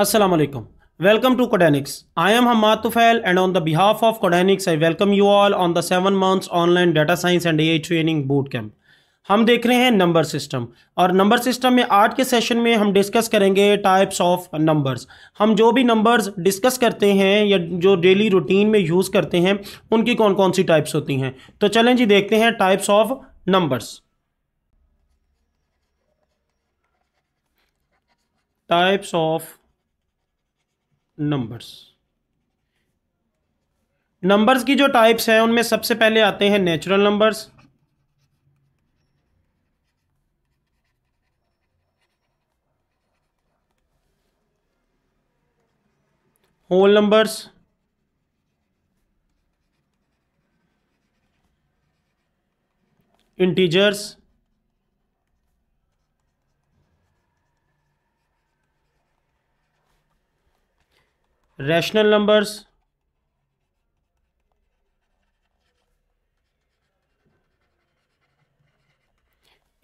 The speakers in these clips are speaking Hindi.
Aslam welcome to Codenix I am हम Tufail and on the behalf of Codenix I welcome you all on the seven months online data science and a training boot camp हम देख रहे हैं नंबर सिस्टम और नंबर सिस्टम में आज के सेशन में हम डिस्कस करेंगे टाइप्स ऑफ नंबर्स हम जो भी नंबर्स डिस्कस करते हैं या जो डेली रूटीन में यूज़ करते हैं उनकी कौन कौन सी टाइप्स होती हैं तो चलें जी देखते हैं types of numbers types of numbers numbers की जो टाइप्स हैं उनमें सबसे पहले आते हैं natural numbers whole numbers integers rational numbers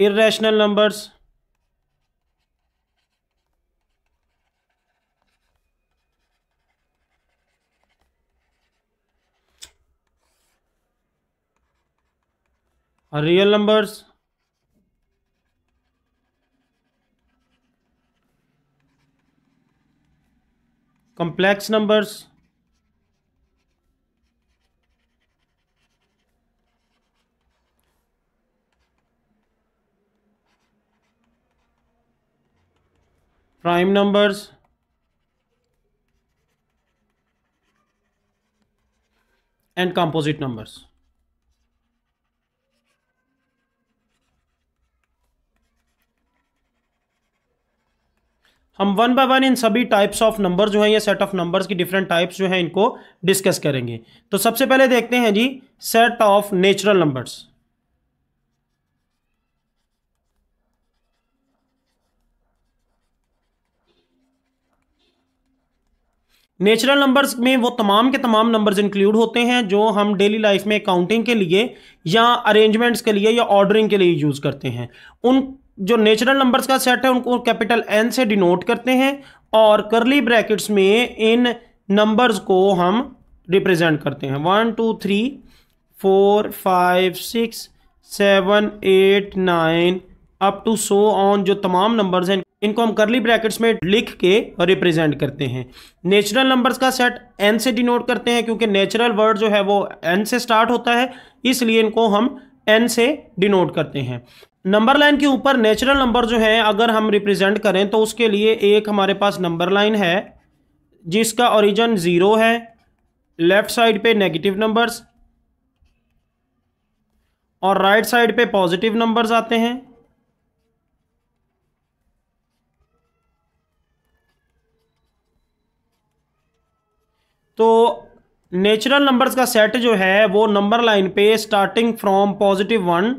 irrational numbers real numbers complex numbers prime numbers and composite numbers हम वन बाय वन इन सभी टाइप्स ऑफ नंबर जो है या सेट ऑफ नंबर्स की डिफरेंट टाइप्स जो है इनको डिस्कस करेंगे तो सबसे पहले देखते हैं जी set of natural numbers natural numbers में वो तमाम के तमाम नंबर्स इंक्लूड होते हैं जो हम डेली लाइफ में काउंटिंग के लिए या अरेंजमेंट्स के लिए या ऑर्डरिंग के लिए यूज़ करते हैं उन जो नेचुरल नंबर्स का सेट है उनको कैपिटल एन से डिनोट करते हैं और करली ब्रैकेट्स में इन नंबर्स को हम रिप्रेजेंट करते हैं one two three four five six seven eight nine up to so on जो तमाम नंबर्स हैं इनको हम करली ब्रैकेट्स में लिख के रिप्रेजेंट करते हैं नेचुरल नंबर्स का सेट एन से डिनोट करते हैं क्योंकि नेचुरल वर्ड जो है वो एन से स्टार्ट होता है इसलिए इनको हम एन से डिनोट करते हैं नंबर लाइन के ऊपर नेचुरल नंबर जो है अगर हम रिप्रेजेंट करें तो उसके लिए एक हमारे पास नंबर लाइन है जिसका ओरिजिन ज़ीरो है लेफ़्ट साइड पे नेगेटिव नंबर्स और राइट साइड पे पॉजिटिव नंबर्स आते हैं तो नेचुरल नंबर्स का सेट जो है वो नंबर लाइन पे starting from positive one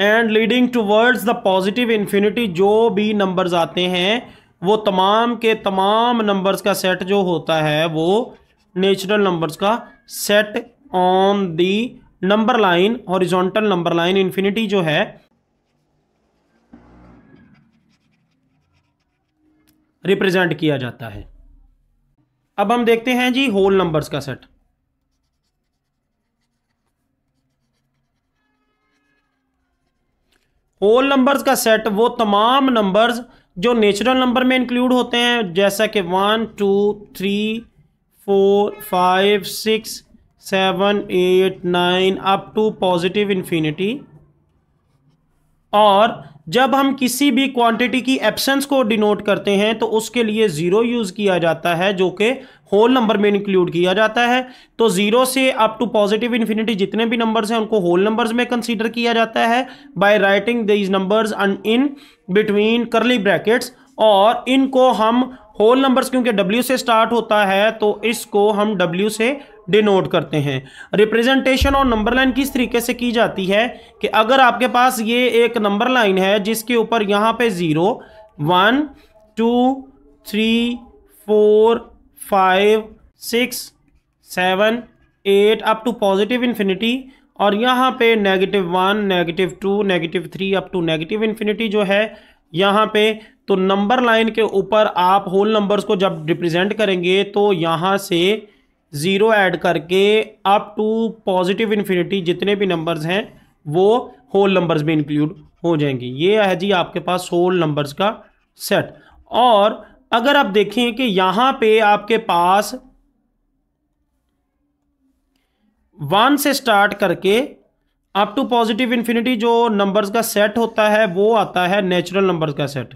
and leading towards the positive infinity जो भी नंबर्स आते हैं वो तमाम के तमाम नंबर्स का सेट जो होता है वो नेचुरल नंबर्स का set on the number line horizontal number line infinity जो है रिप्रेजेंट किया जाता है अब हम देखते हैं जी होल नंबर्स का सेट होल नंबर्स का सेट वो तमाम नंबर्स जो नेचुरल नंबर में इंक्लूड होते हैं जैसा कि one two three four five six seven eight nine up to positive infinity और जब हम किसी भी क्वांटिटी की एब्सेंस को डिनोट करते हैं तो उसके लिए ज़ीरो यूज़ किया जाता है जो कि होल नंबर में इंक्लूड किया जाता है तो ज़ीरो से अप टू पॉजिटिव इन्फिनिटी जितने भी नंबर्स हैं उनको होल नंबर्स में कंसीडर किया जाता है by writing these numbers in between curly brackets और इनको हम होल नंबर्स क्योंकि डब्ल्यू से स्टार्ट होता है तो इसको हम डब्ल्यू से डिनोट करते हैं रिप्रेजेंटेशन और नंबर लाइन किस तरीके से की जाती है कि अगर आपके पास ये एक नंबर लाइन है जिसके ऊपर यहाँ पे zero one two three four five six seven eight up to positive infinity और यहाँ पे negative one negative two negative three up to negative infinity जो है यहाँ पे तो नंबर लाइन के ऊपर आप होल नंबर्स को जब रिप्रेजेंट करेंगे तो यहाँ से ज़ीरो ऐड करके अप टू पॉजिटिव इन्फिनिटी जितने भी नंबर्स हैं वो होल नंबर्स में इंक्लूड हो जाएंगे ये है जी आपके पास होल नंबर्स का सेट और अगर आप देखें कि यहाँ पे आपके पास वन से स्टार्ट करके अप टू पॉजिटिव इन्फिनिटी जो नंबर्स का सेट होता है वो आता है नेचुरल नंबर्स का सेट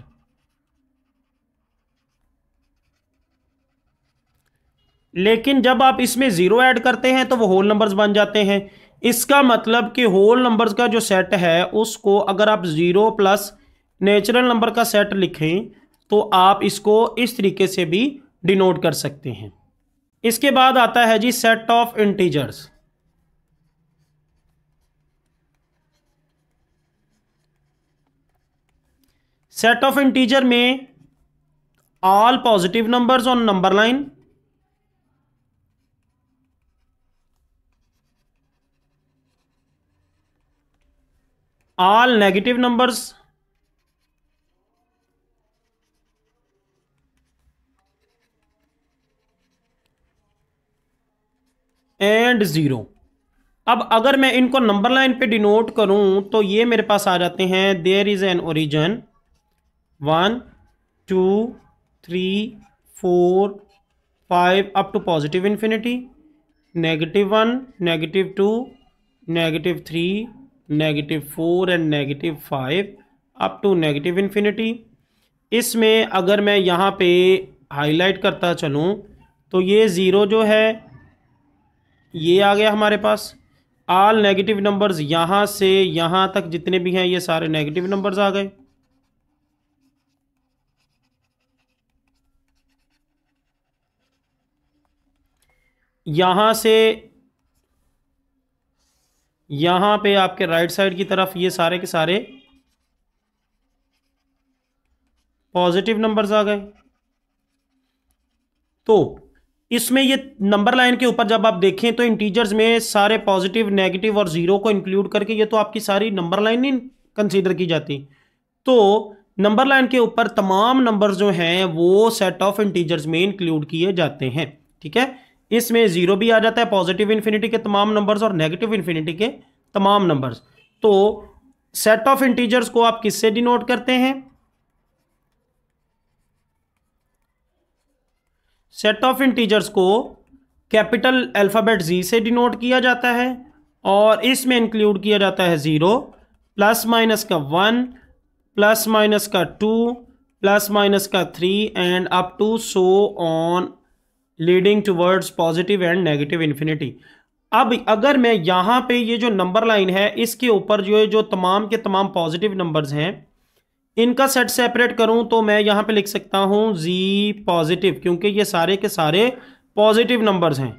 लेकिन जब आप इसमें ज़ीरो ऐड करते हैं तो वो होल नंबर्स बन जाते हैं इसका मतलब कि होल नंबर्स का जो सेट है उसको अगर आप ज़ीरो प्लस नेचुरल नंबर का सेट लिखें तो आप इसको इस तरीके से भी डिनोट कर सकते हैं इसके बाद आता है जी set of integers set of integer में all positive numbers on number line all negative numbers and zero अब अगर मैं इनको नंबर लाइन पे डिनोट करूं तो ये मेरे पास आ जाते हैं there is an origin one two three four five up to positive infinity negative one negative two negative three negative four and negative five up to negative infinity इसमें अगर मैं यहाँ पे हाईलाइट करता चलूँ तो ये ज़ीरो जो है ये आ गया हमारे पास आल नेगेटिव नंबर्स यहाँ से यहाँ तक जितने भी हैं ये सारे नेगेटिव नंबर्स आ गए यहाँ से यहाँ पे आपके राइट साइड की तरफ ये सारे के सारे पॉजिटिव नंबर्स आ गए तो इसमें ये नंबर लाइन के ऊपर जब आप देखें तो इंटीजर्स में सारे पॉजिटिव नेगेटिव और ज़ीरो को इंक्लूड करके ये तो आपकी सारी नंबर लाइन नहीं कंसीडर की जाती तो नंबर लाइन के ऊपर तमाम नंबर्स जो हैं वो सेट ऑफ इंटीजर्स में इंक्लूड किए जाते हैं ठीक है इसमें ज़ीरो भी आ जाता है पॉजिटिव इन्फिनिटी के तमाम नंबर्स और नेगेटिव इन्फिनिटी के तमाम नंबर्स तो सेट ऑफ इंटीजर्स को आप किससे डिनोट करते हैं सेट ऑफ इंटीजर्स को कैपिटल अल्फ़ाबेट जी से डिनोट किया जाता है और इसमें इंक्लूड किया जाता है ज़ीरो प्लस माइनस का वन प्लस माइनस का टू प्लस माइनस का three and up to so on leading towards positive and negative infinity अब अगर मैं यहाँ पे ये जो नंबर लाइन है इसके ऊपर जो है जो तमाम के तमाम पॉजिटिव नंबर्स हैं इनका सेट सेपरेट करूँ तो मैं यहाँ पे लिख सकता हूँ जी पॉजिटिव क्योंकि ये सारे के सारे पॉजिटिव नंबर्स हैं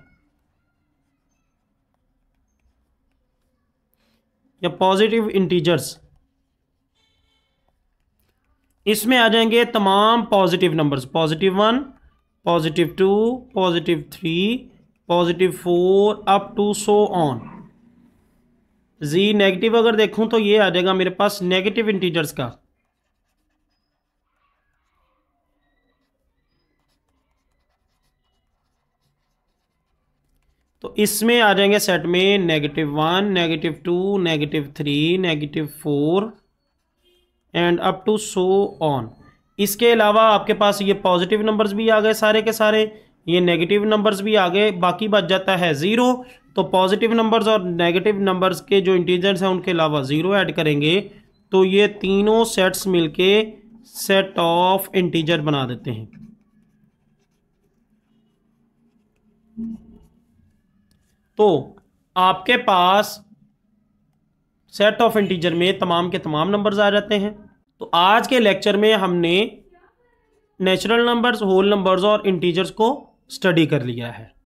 या पॉजिटिव इंटीजर्स इसमें आ जाएंगे तमाम positive numbers positive one positive two positive three positive four up to so on जी नेगेटिव अगर देखूं तो ये आ जाएगा मेरे पास नेगेटिव इंटीजर्स का तो इसमें आ जाएंगे सेट में negative one negative two negative three negative four and up to so on इसके अलावा आपके पास ये पॉजिटिव नंबर्स भी आ गए सारे के सारे ये नेगेटिव नंबर्स भी आ गए बाकी बच जाता है ज़ीरो तो पॉजिटिव नंबर्स और नेगेटिव नंबर्स के जो इंटीजेंट्स हैं उनके अलावा ज़ीरो ऐड करेंगे तो ये तीनों सेट्स मिलके सेट ऑफ इंटीजर बना देते हैं तो आपके पास सेट ऑफ इंटीजर में तमाम के तमाम नंबर्स आ जाते हैं तो आज के लेक्चर में हमने नेचुरल नंबर्स होल नंबर्स और इंटीजर्स को स्टडी कर लिया है